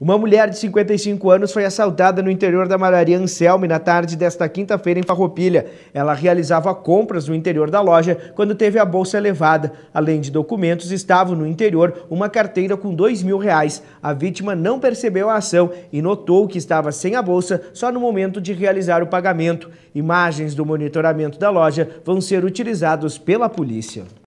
Uma mulher de 55 anos foi assaltada no interior da Maria Anselme na tarde desta quinta-feira em Farroupilha. Ela realizava compras no interior da loja quando teve a bolsa levada. Além de documentos, estavam no interior uma carteira com dois mil reais. A vítima não percebeu a ação e notou que estava sem a bolsa só no momento de realizar o pagamento. Imagens do monitoramento da loja vão ser utilizados pela polícia.